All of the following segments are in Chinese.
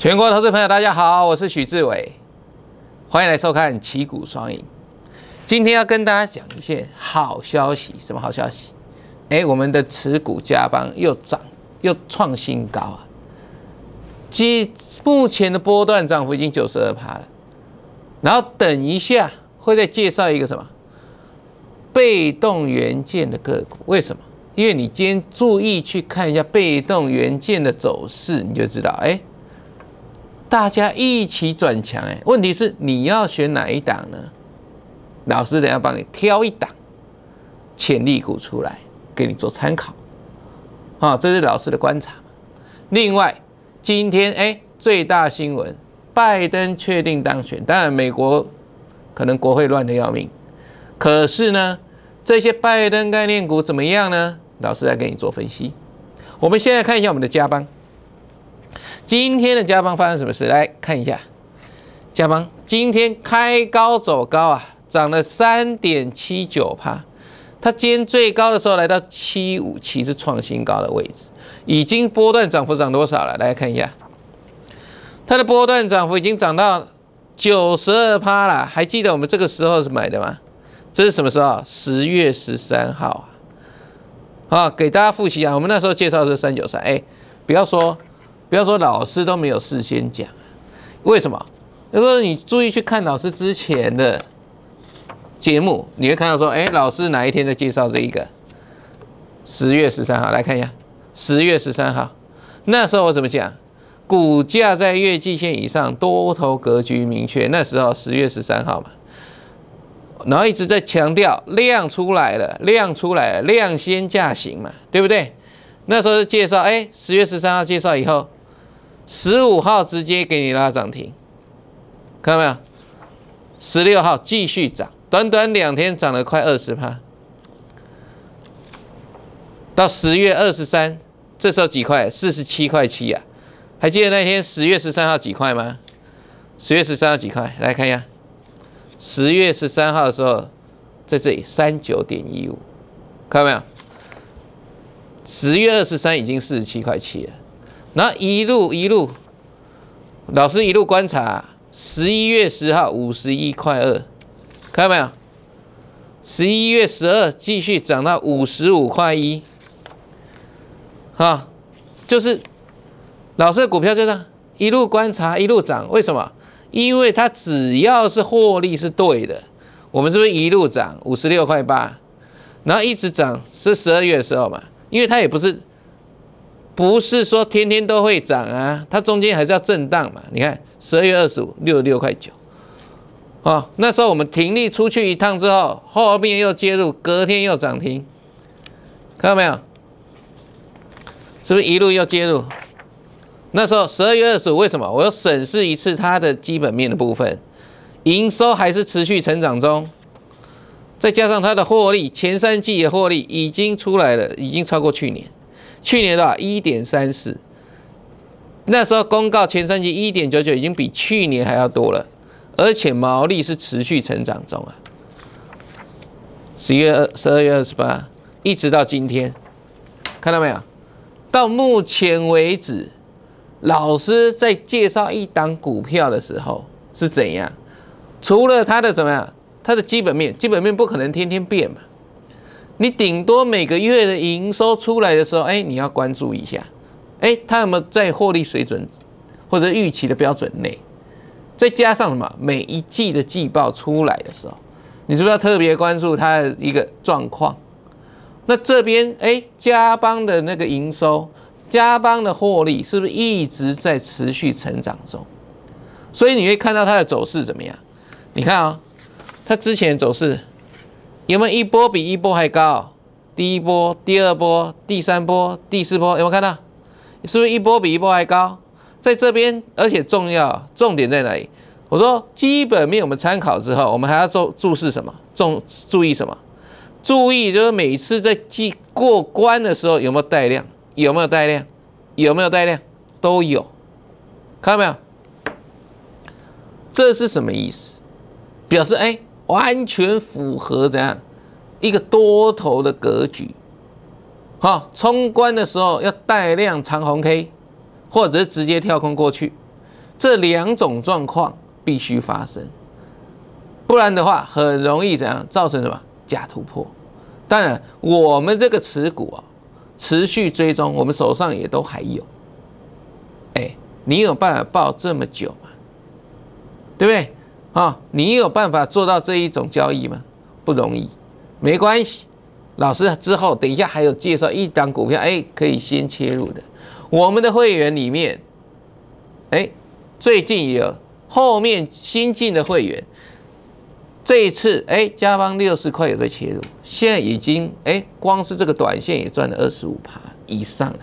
全国投资朋友，大家好，我是许志伟，欢迎来收看《旗鼓双赢》。今天要跟大家讲一些好消息，什么好消息？哎，我们的持股加邦又涨，又创新高啊！即目前的波段涨幅已经九十二趴了。然后等一下会再介绍一个什么被动元件的个股？为什么？因为你今天注意去看一下被动元件的走势，你就知道，哎。大家一起转强哎，问题是你要选哪一档呢？老师等下帮你挑一档潜力股出来给你做参考，啊，这是老师的观察。另外，今天哎最大新闻，拜登确定当选，当然美国可能国会乱得要命，可是呢这些拜登概念股怎么样呢？老师来给你做分析。我们现在看一下我们的加班。今天的加邦发生什么事？来看一下，加邦今天开高走高啊，涨了三点七九帕，它今天最高的时候来到七五七，是创新高的位置，已经波段涨幅涨多少了？来看一下，它的波段涨幅已经涨到九十二帕了。还记得我们这个时候是买的吗？这是什么时候？十月十三号啊，好，给大家复习一下，我们那时候介绍的是三九三哎，不要说。不要说老师都没有事先讲，为什么？就说你注意去看老师之前的节目，你会看到说，哎，老师哪一天在介绍这一个？十月十三号来看一下，十月十三号那时候我怎么讲？股价在月季线以上，多头格局明确。那时候十月十三号嘛，然后一直在强调量出来了，量出来了，量先价行嘛，对不对？那时候介绍，哎，十月十三号介绍以后。十五号直接给你拉涨停，看到没有？十六号继续涨，短短两天涨了快二十趴。到十月二十三，这时候几块？四十七块七呀！还记得那天十月十三号几块吗？十月十三号几块？来看一下，十月十三号的时候在这里三九点一五，看到没有？十月二十三已经四十七块七了。那一路一路，老师一路观察，十一月十号五十一块二，看到没有？十一月十二继续涨到五十五块一，啊，就是老师的股票就这样一路观察一路涨，为什么？因为它只要是获利是对的，我们是不是一路涨五十六块八，然后一直涨是十二月的时候嘛，因为它也不是。不是说天天都会涨啊，它中间还是要震荡嘛。你看十二月二十五六十六块九，哦，那时候我们停利出去一趟之后，后面又介入，隔天又涨停，看到没有？是不是一路又介入？那时候十二月二十五为什么？我要审视一次它的基本面的部分，营收还是持续成长中，再加上它的获利，前三季的获利已经出来了，已经超过去年。去年的一点三四，那时候公告前三季一点九九，已经比去年还要多了，而且毛利是持续成长中啊。十月二十二月二十八，一直到今天，看到没有？到目前为止，老师在介绍一档股票的时候是怎样？除了它的怎么样？它的基本面，基本面不可能天天变嘛。你顶多每个月的营收出来的时候，哎，你要关注一下，哎，它有没有在获利水准或者预期的标准内？再加上什么？每一季的季报出来的时候，你是不是要特别关注它的一个状况？那这边哎，加邦的那个营收、加邦的获利是不是一直在持续成长中？所以你会看到它的走势怎么样？你看啊，它之前走势。有没有一波比一波还高？第一波、第二波、第三波、第四波，有没有看到？是不是一波比一波还高？在这边，而且重要，重点在哪里？我说基本面我们参考之后，我们还要注注视什么？重注意什么？注意就是每次在记过关的时候，有没有带量？有没有带量？有没有带量？都有，看到没有？这是什么意思？表示哎。完全符合怎样一个多头的格局？好，冲关的时候要带量长红 K，或者直接跳空过去，这两种状况必须发生，不然的话很容易怎样造成什么假突破？当然，我们这个持股啊，持续追踪，我们手上也都还有。哎，你有办法抱这么久吗？对不对？啊，你有办法做到这一种交易吗？不容易，没关系。老师之后等一下还有介绍一档股票，哎，可以先切入的。我们的会员里面，哎，最近有后面新进的会员，这一次哎，加邦六十块也在切入，现在已经哎，光是这个短线也赚了二十五趴以上了，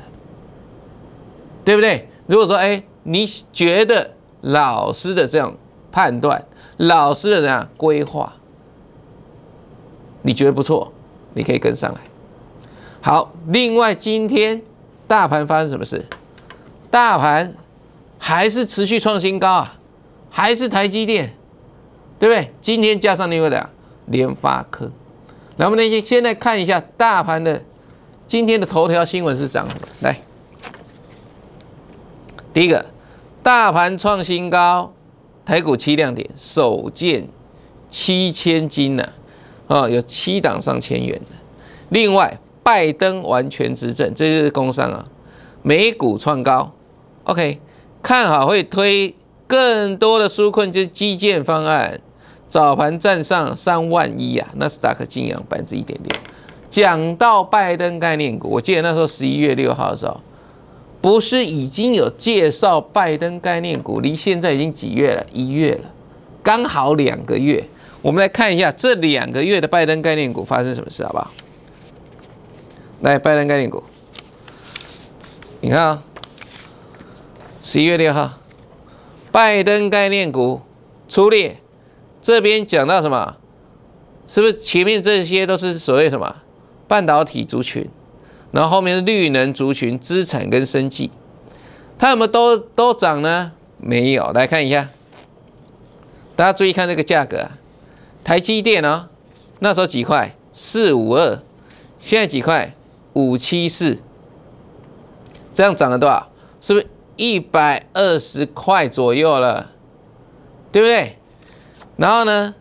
对不对？如果说哎，你觉得老师的这种判断？老实的人啊，规划，你觉得不错，你可以跟上来。好，另外今天大盘发生什么事？大盘还是持续创新高啊，还是台积电，对不对？今天加上另外的联发科。那么那先先来看一下大盘的今天的头条新闻是涨什么？来，第一个，大盘创新高。台股七亮点，首见七千金呐、啊，有七档上千元另外，拜登完全执政，这是工商啊，美股创高。OK，看好会推更多的纾困，就是基建方案。早盘站上三万一呀，纳斯达克净扬百分之一点六。讲到拜登概念股，我记得那时候十一月六号的时候，不是已经有介绍拜登概念股？离现在已经几月了？一月了，刚好两个月。我们来看一下这两个月的拜登概念股发生什么事，好不好？来，拜登概念股，你看啊，十一月六号，拜登概念股出列，这边讲到什么？是不是前面这些都是所谓什么半导体族群？然后后面是绿能族群资产跟生计，它有没有都都涨呢？没有，来看一下，大家注意看这个价格，台积电哦，那时候几块四五二，现在几块五七四，这样涨了多少？是不是一百二十块左右了？对不对？然后呢，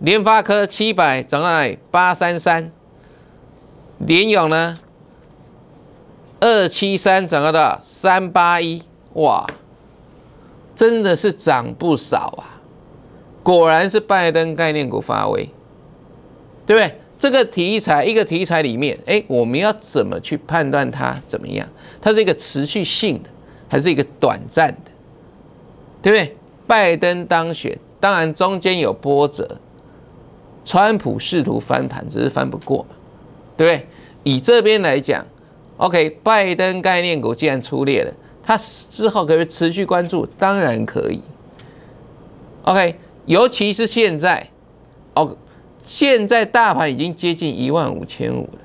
联发科七百涨到八三三，联咏呢？二七三涨到少？三八一，哇，真的是涨不少啊！果然是拜登概念股发威，对不对？这个题材，一个题材里面，哎，我们要怎么去判断它怎么样？它是一个持续性的，还是一个短暂的？对不对？拜登当选，当然中间有波折，川普试图翻盘，只是翻不过，对不对？以这边来讲。O.K.，拜登概念股既然出列了，它之后可不可以持续关注？当然可以。O.K.，尤其是现在，哦，现在大盘已经接近一万五千五了，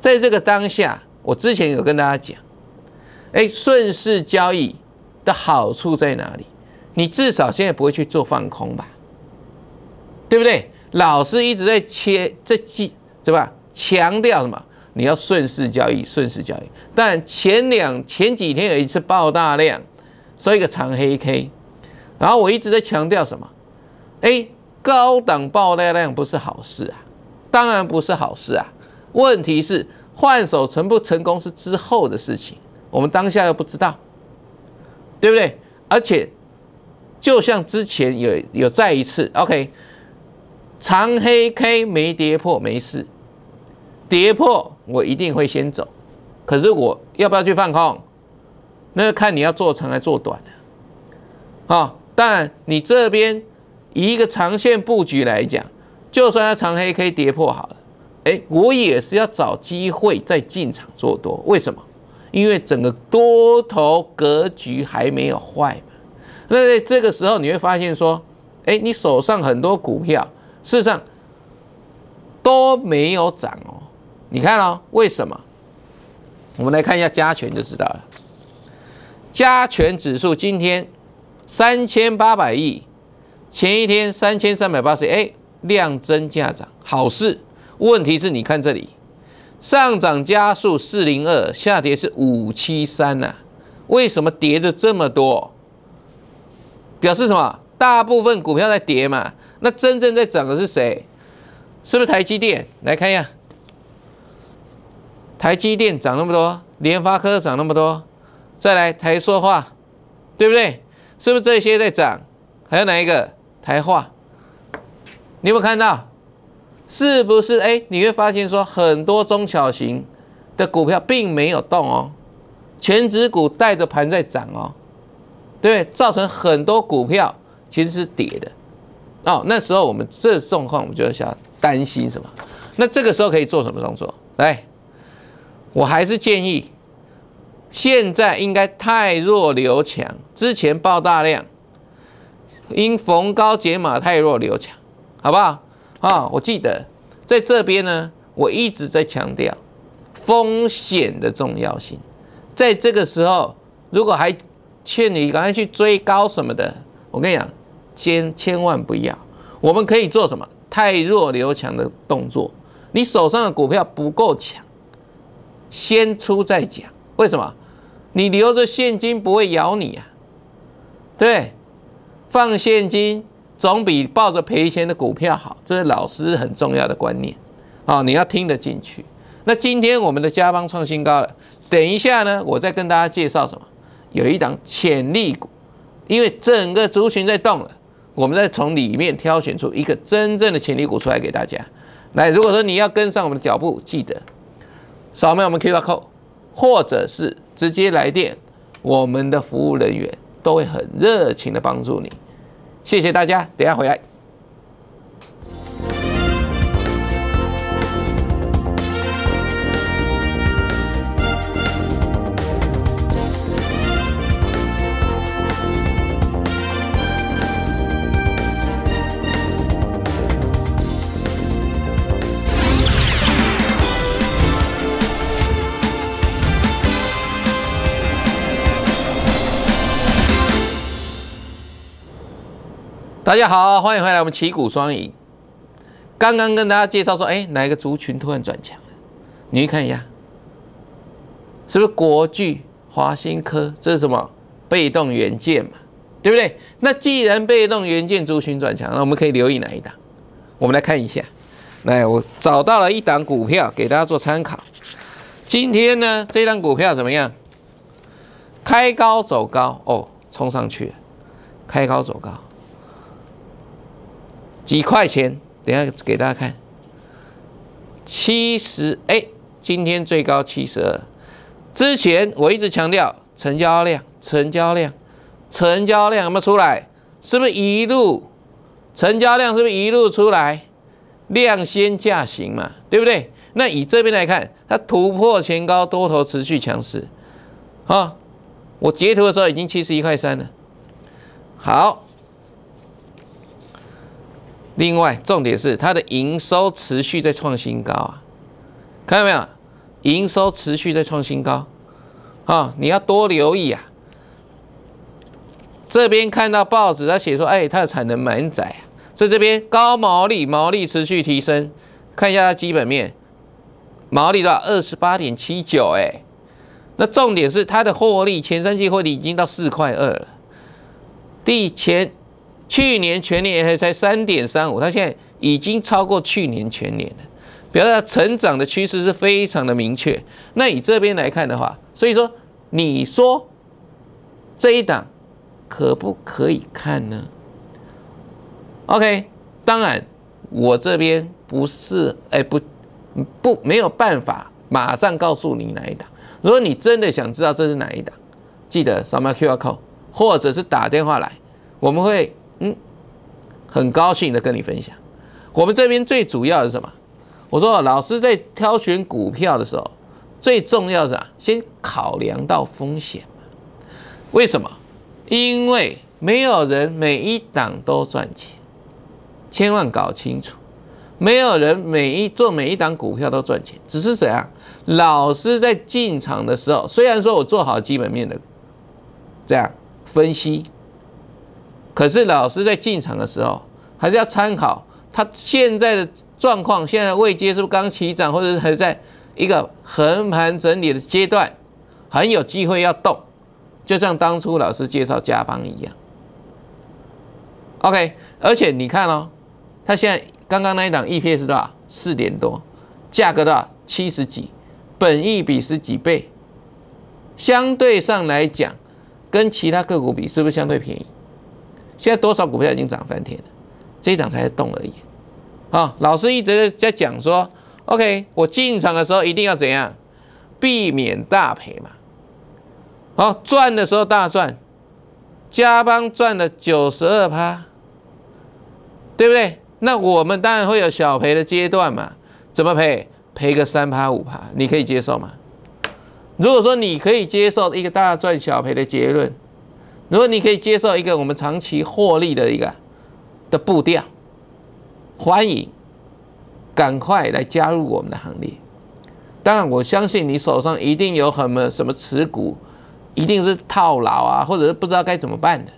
在这个当下，我之前有跟大家讲，哎，顺势交易的好处在哪里？你至少现在不会去做放空吧？对不对？老师一直在切这记，对吧？强调什么？你要顺势交易，顺势交易。但前两前几天有一次爆大量，收一个长黑 K，然后我一直在强调什么哎，高档爆大量不是好事啊，当然不是好事啊。问题是换手成不成功是之后的事情，我们当下又不知道，对不对？而且就像之前有有再一次，OK，长黑 K 没跌破没事，跌破。我一定会先走，可是我要不要去放空？那看你要做长是做短了。啊，但你这边以一个长线布局来讲，就算它长黑 K 跌破好了，哎，我也是要找机会再进场做多。为什么？因为整个多头格局还没有坏嘛。那在这个时候你会发现说，哎，你手上很多股票事实上都没有涨哦。你看哦，为什么？我们来看一下加权就知道了。加权指数今天三千八百亿，前一天三千三百八十，哎，量增价涨，好事。问题是，你看这里，上涨加速四零二，下跌是五七三呐，为什么跌的这么多？表示什么？大部分股票在跌嘛？那真正在涨的是谁？是不是台积电？来看一下。台积电涨那么多，联发科涨那么多，再来台说话，对不对？是不是这些在涨？还有哪一个台化？你有没有看到？是不是？哎，你会发现说很多中小型的股票并没有动哦，全指股带着盘在涨哦，对不对？造成很多股票其实是跌的哦。那时候我们这状况，我们就要想担心什么？那这个时候可以做什么动作？来。我还是建议，现在应该太弱留强。之前报大量，因逢高解码太弱留强，好不好？啊，我记得在这边呢，我一直在强调风险的重要性。在这个时候，如果还劝你赶快去追高什么的，我跟你讲，千千万不要。我们可以做什么？太弱留强的动作，你手上的股票不够强。先出再讲，为什么？你留着现金不会咬你啊？对，放现金总比抱着赔钱的股票好。这是老师很重要的观念，啊，你要听得进去。那今天我们的加邦创新高了，等一下呢，我再跟大家介绍什么？有一档潜力股，因为整个族群在动了，我们再从里面挑选出一个真正的潜力股出来给大家。来，如果说你要跟上我们的脚步，记得。扫描我们 Q code，或者是直接来电，我们的服务人员都会很热情的帮助你。谢谢大家，等下回来。大家好，欢迎回来。我们旗鼓双赢。刚刚跟大家介绍说，哎，哪一个族群突然转强了？你去看一下，是不是国巨、华新科？这是什么被动元件嘛，对不对？那既然被动元件族群转强，那我们可以留意哪一档？我们来看一下。来，我找到了一档股票给大家做参考。今天呢，这档股票怎么样？开高走高哦，冲上去了。开高走高。几块钱？等下给大家看，七十哎，今天最高七十二。之前我一直强调成交量，成交量，成交量有没有出来？是不是一路成交量是不是一路出来？量先价行嘛，对不对？那以这边来看，它突破前高，多头持续强势啊！我截图的时候已经七十一块三了。好。另外，重点是它的营收持续在创新高啊，看到没有？营收持续在创新高，啊，你要多留意啊。这边看到报纸它写说，哎，它的产能满载啊，在这边高毛利，毛利持续提升，看一下它基本面，毛利到二十八点七九，哎，那重点是它的获利，前三季获利已经到四块二了，第前。去年全年还才三点三五，它现在已经超过去年全年了。表示它成长的趋势是非常的明确。那以这边来看的话，所以说你说这一档可不可以看呢？OK，当然我这边不是哎不不没有办法马上告诉你哪一档。如果你真的想知道这是哪一档，记得扫描 QR code 或者是打电话来，我们会。嗯，很高兴的跟你分享，我们这边最主要的是什么？我说老师在挑选股票的时候，最重要的啊，先考量到风险为什么？因为没有人每一档都赚钱，千万搞清楚，没有人每一做每一档股票都赚钱，只是怎样？老师在进场的时候，虽然说我做好基本面的这样分析。可是老师在进场的时候，还是要参考他现在的状况。现在未接是不是刚起涨，或者是还在一个横盘整理的阶段，很有机会要动。就像当初老师介绍加方一样。OK，而且你看哦，他现在刚刚那一档 EPS 多少？四点多，价格多少？七十几，本一比十几倍，相对上来讲，跟其他个股比，是不是相对便宜？现在多少股票已经涨翻天了，这一涨才是动而已。啊，老师一直在讲说，OK，我进场的时候一定要怎样，避免大赔嘛。好赚的时候大赚，加班赚了九十二趴，对不对？那我们当然会有小赔的阶段嘛，怎么赔？赔个三趴五趴，你可以接受吗？如果说你可以接受一个大赚小赔的结论。如果你可以接受一个我们长期获利的一个的步调，欢迎赶快来加入我们的行列。当然，我相信你手上一定有什么什么持股，一定是套牢啊，或者是不知道该怎么办的。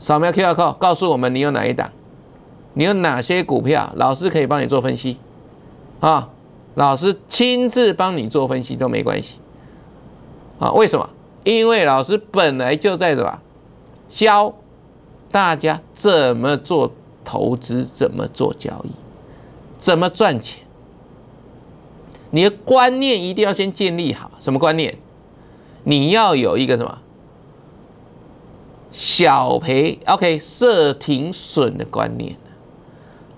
扫描 Q R code，告诉我们你有哪一档，你有哪些股票，老师可以帮你做分析啊，老师亲自帮你做分析都没关系啊。为什么？因为老师本来就在什么教大家怎么做投资、怎么做交易、怎么赚钱。你的观念一定要先建立好，什么观念？你要有一个什么小赔 OK 设停损的观念。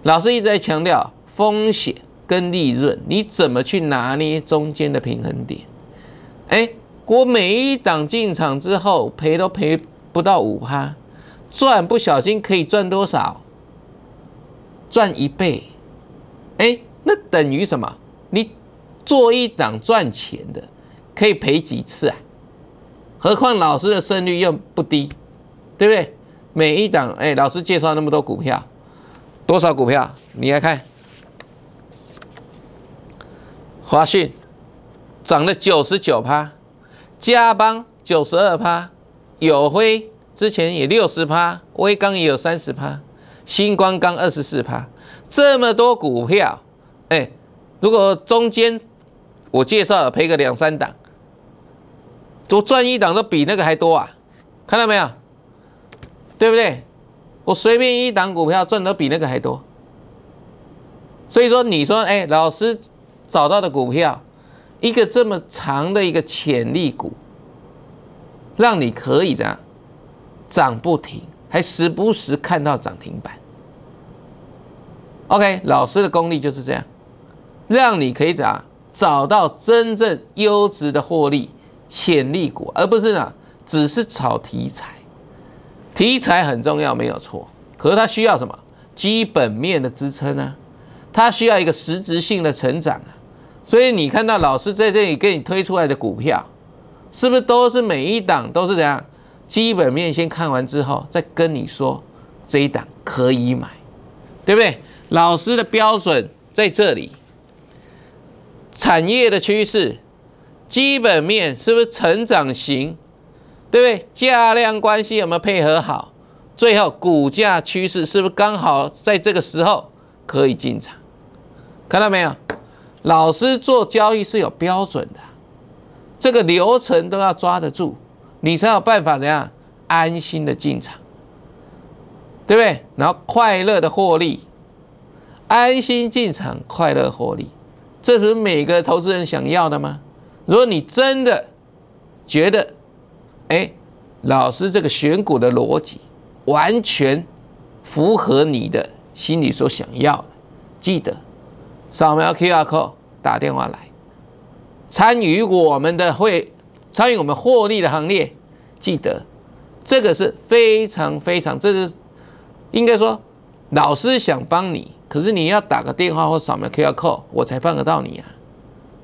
老师一直在强调风险跟利润，你怎么去拿捏中间的平衡点？哎。我每一档进场之后赔都赔不到五趴，赚不小心可以赚多少？赚一倍，哎，那等于什么？你做一档赚钱的，可以赔几次啊？何况老师的胜率又不低，对不对？每一档，哎，老师介绍那么多股票，多少股票？你来看，华讯涨了九十九趴。嘉邦九十二趴，友辉之前也六十趴，威刚也有三十趴，星光刚二十四趴，这么多股票，哎，如果中间我介绍赔个两三档，都赚一档都比那个还多啊，看到没有？对不对？我随便一档股票赚都比那个还多，所以说你说哎，老师找到的股票。一个这么长的一个潜力股，让你可以这样涨不停，还时不时看到涨停板。OK，老师的功力就是这样，让你可以样找到真正优质的获利潜力股，而不是呢只是炒题材。题材很重要，没有错。可是它需要什么？基本面的支撑呢？它需要一个实质性的成长。所以你看到老师在这里给你推出来的股票，是不是都是每一档都是怎样？基本面先看完之后，再跟你说这一档可以买，对不对？老师的标准在这里，产业的趋势，基本面是不是成长型，对不对？价量关系有没有配合好？最后股价趋势是不是刚好在这个时候可以进场？看到没有？老师做交易是有标准的，这个流程都要抓得住，你才有办法怎样安心的进场，对不对？然后快乐的获利，安心进场，快乐获利，这是每个投资人想要的吗？如果你真的觉得，哎，老师这个选股的逻辑完全符合你的心里所想要的，记得。扫描 Q R code，打电话来，参与我们的会，参与我们获利的行列。记得，这个是非常非常，这是应该说老师想帮你，可是你要打个电话或扫描 Q R code，我才帮得到你啊，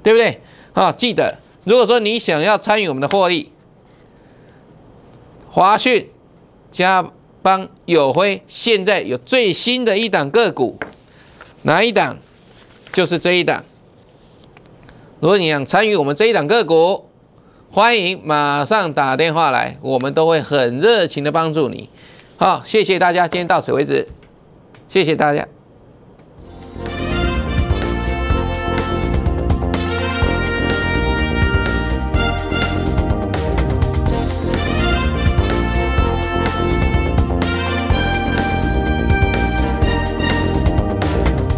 对不对？啊，记得，如果说你想要参与我们的获利，华讯、加邦、友辉，现在有最新的一档个股，哪一档？就是这一档。如果你想参与我们这一档个股，欢迎马上打电话来，我们都会很热情的帮助你。好，谢谢大家，今天到此为止，谢谢大家。